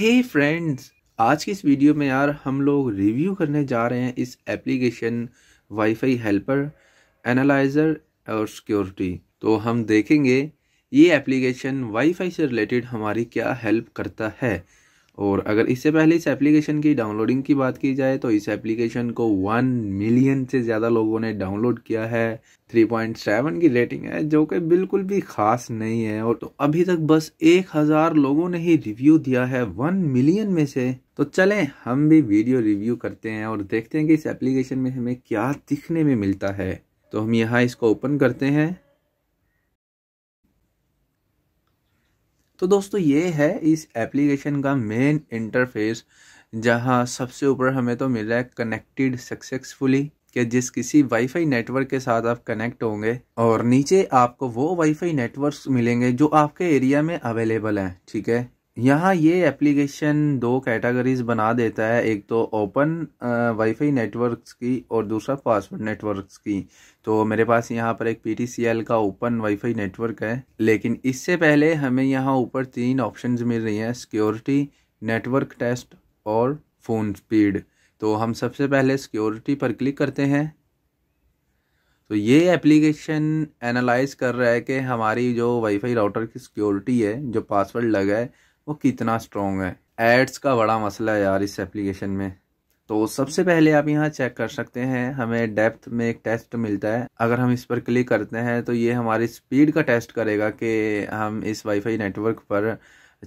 हे hey friends आज की इस वीडियो में यार हम लोग रिव्यू करने जा रहे हैं इस एप्लीकेशन वाईफाई हेल्पर एनालाइज़र और सिक्योरिटी तो हम देखेंगे ये एप्लीकेशन वाईफाई से रिलेटेड हमारी क्या हेल्प करता है और अगर इससे पहले इस एप्लीकेशन की डाउनलोडिंग की बात की जाए तो इस एप्लीकेशन को वन मिलियन से ज़्यादा लोगों ने डाउनलोड किया है थ्री पॉइंट सेवन की रेटिंग है जो कि बिल्कुल भी खास नहीं है और तो अभी तक बस एक हजार लोगों ने ही रिव्यू दिया है वन मिलियन में से तो चलें हम भी वीडियो रिव्यू करते हैं और देखते हैं कि इस एप्लीकेशन में हमें क्या दिखने में मिलता है तो हम यहाँ इसको ओपन करते हैं तो दोस्तों ये है इस एप्लीकेशन का मेन इंटरफेस जहाँ सबसे ऊपर हमें तो मिला है कनेक्टेड सक्सेसफुली कि जिस किसी वाईफाई नेटवर्क के साथ आप कनेक्ट होंगे और नीचे आपको वो वाईफाई नेटवर्क्स मिलेंगे जो आपके एरिया में अवेलेबल हैं ठीक है यहाँ ये एप्लीकेशन दो कैटेगरीज बना देता है एक तो ओपन वाईफाई नेटवर्क्स की और दूसरा पासवर्ड नेटवर्क्स की तो मेरे पास यहाँ पर एक पीटीसीएल का ओपन वाईफाई नेटवर्क है लेकिन इससे पहले हमें यहाँ ऊपर तीन ऑप्शंस मिल रही हैं सिक्योरिटी नेटवर्क टेस्ट और फ़ोन स्पीड तो हम सबसे पहले सिक्योरिटी पर क्लिक करते हैं तो ये एप्लीकेशन एनालाइज कर रहा है कि हमारी जो वाईफाई राउटर की सिक्योरिटी है जो पासवर्ड लगा है वो कितना स्ट्रॉन्ग है एड्स का बड़ा मसला है यार इस एप्लीकेशन में तो सबसे पहले आप यहाँ चेक कर सकते हैं हमें डेप्थ में एक टेस्ट मिलता है अगर हम इस पर क्लिक करते हैं तो ये हमारी स्पीड का टेस्ट करेगा कि हम इस वाईफाई नेटवर्क पर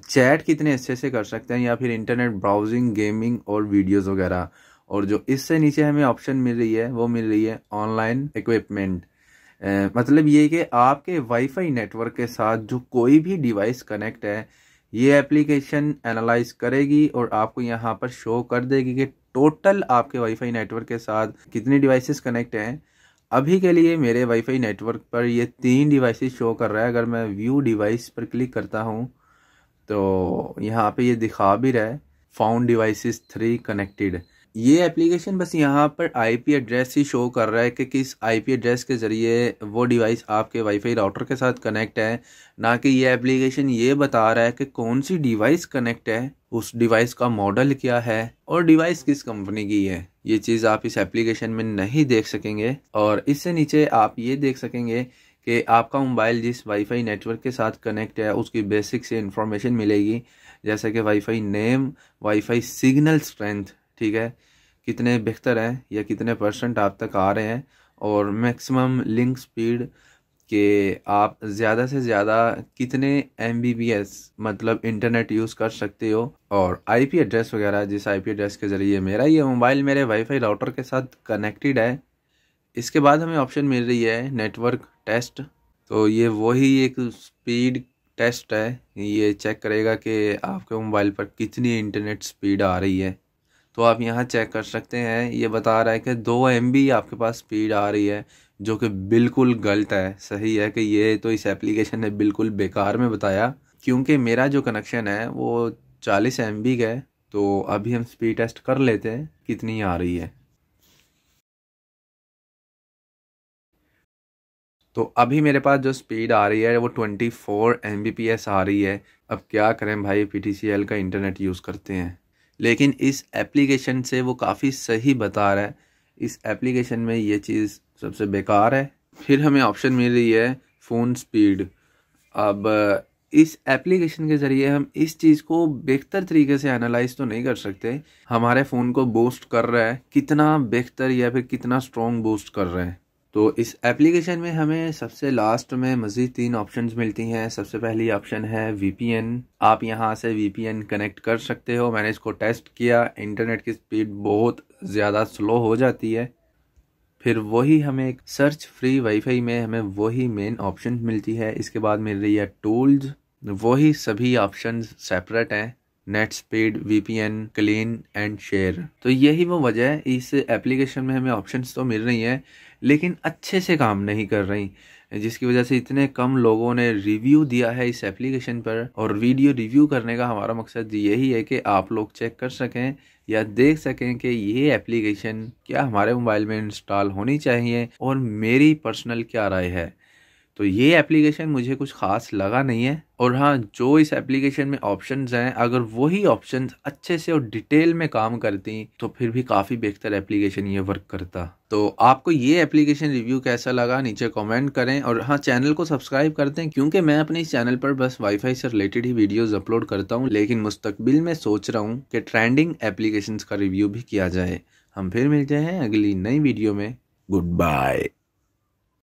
चैट कितने अच्छे से कर सकते हैं या फिर इंटरनेट ब्राउजिंग गेमिंग और वीडियोस वगैरह और जो इससे नीचे हमें ऑप्शन मिल रही है वो मिल रही है ऑनलाइन इक्विपमेंट मतलब ये कि आपके वाईफाई नेटवर्क के साथ जो कोई भी डिवाइस कनेक्ट है ये एप्लीकेशन एनालाइज करेगी और आपको यहाँ पर शो कर देगी कि टोटल आपके वाईफाई नेटवर्क के साथ कितनी डिवाइसेस कनेक्ट हैं अभी के लिए मेरे वाईफाई नेटवर्क पर ये तीन डिवाइसेस शो कर रहा है अगर मैं व्यू डिवाइस पर क्लिक करता हूँ तो यहाँ पे ये दिखा भी रहा है फाउंड डिवाइसेस थ्री कनेक्टेड ये एप्लीकेशन बस यहाँ पर आईपी एड्रेस ही शो कर रहा है कि किस आईपी एड्रेस के ज़रिए वो डिवाइस आपके वाईफाई राउटर के साथ कनेक्ट है ना कि ये एप्लीकेशन ये बता रहा है कि कौन सी डिवाइस कनेक्ट है उस डिवाइस का मॉडल क्या है और डिवाइस किस कंपनी की है ये चीज़ आप इस एप्लीकेशन में नहीं देख सकेंगे और इससे नीचे आप ये देख सकेंगे कि आपका मोबाइल जिस वाईफाई नेटवर्क के साथ कनेक्ट है उसकी बेसिक से इंफॉर्मेशन मिलेगी जैसे कि wifi name wifi signal strength ठीक है कितने बेहतर हैं या कितने परसेंट आप तक आ रहे हैं और मैक्सिमम लिंक स्पीड के आप ज़्यादा से ज़्यादा कितने एम मतलब इंटरनेट यूज़ कर सकते हो और आईपी एड्रेस वगैरह जिस आईपी एड्रेस के ज़रिए मेरा ये मोबाइल मेरे वाईफाई राउटर के साथ कनेक्टेड है इसके बाद हमें ऑप्शन मिल रही है नेटवर्क टेस्ट तो ये वही एक स्पीड टेस्ट है ये चेक करेगा कि आपके मोबाइल पर कितनी इंटरनेट स्पीड आ रही है तो आप यहाँ चेक कर सकते हैं ये बता रहा है कि दो एम आपके पास स्पीड आ रही है जो कि बिल्कुल गलत है सही है कि ये तो इस एप्लीकेशन ने बिल्कुल बेकार में बताया क्योंकि मेरा जो कनेक्शन है वो चालीस एम बी का है तो अभी हम स्पीड टेस्ट कर लेते हैं कितनी आ रही है तो अभी मेरे पास जो स्पीड आ रही है वो twenty four M B P S आ रही है अब क्या करें भाई पी टी सी एल का इंटरनेट यूज़ करते हैं लेकिन इस एप्लीकेशन से वो काफ़ी सही बता रहा है इस एप्लीकेशन में ये चीज़ सबसे बेकार है फिर हमें ऑप्शन मिल रही है फ़ोन स्पीड अब इस एप्लीकेशन के ज़रिए हम इस चीज़ को बेहतर तरीके से एनालाइज तो नहीं कर सकते हमारे फ़ोन को बूस्ट कर रहा है कितना बेहतर या फिर कितना स्ट्रॉन्ग बूस्ट कर रहे हैं तो इस एप्लीकेशन में हमें सबसे लास्ट में मज़ीद तीन ऑप्शन मिलती हैं सबसे पहली ऑप्शन है वी आप यहाँ से वी कनेक्ट कर सकते हो मैंने इसको टेस्ट किया इंटरनेट की स्पीड बहुत ज़्यादा स्लो हो जाती है फिर वही हमें एक सर्च फ्री वाईफाई में हमें वही मेन ऑप्शन मिलती है इसके बाद मिल रही है टूल्स वही सभी ऑप्शन सेपरेट हैं net speed VPN clean and share तो यही वो वजह है इस एप्लीकेशन में हमें ऑप्शंस तो मिल रही हैं लेकिन अच्छे से काम नहीं कर रही जिसकी वजह से इतने कम लोगों ने रिव्यू दिया है इस एप्लीकेशन पर और वीडियो रिव्यू करने का हमारा मकसद यही है कि आप लोग चेक कर सकें या देख सकें कि ये एप्लीकेशन क्या हमारे मोबाइल में इंस्टॉल होनी चाहिए और मेरी पर्सनल क्या राय है तो ये एप्लीकेशन मुझे कुछ ख़ास लगा नहीं है और हाँ जो इस एप्लीकेशन में ऑप्शंस हैं अगर वही ऑप्शंस अच्छे से और डिटेल में काम करती तो फिर भी काफ़ी बेहतर एप्लीकेशन ये वर्क करता तो आपको ये एप्लीकेशन रिव्यू कैसा लगा नीचे कमेंट करें और हाँ चैनल को सब्सक्राइब करते हैं क्योंकि मैं अपने इस चैनल पर बस वाईफाई से रिलेटेड ही वीडियोज अपलोड करता हूँ लेकिन मुस्तबिल में सोच रहा हूँ कि ट्रेंडिंग एप्लीकेशन का रिव्यू भी किया जाए हम फिर मिलते हैं अगली नई वीडियो में गुड बाय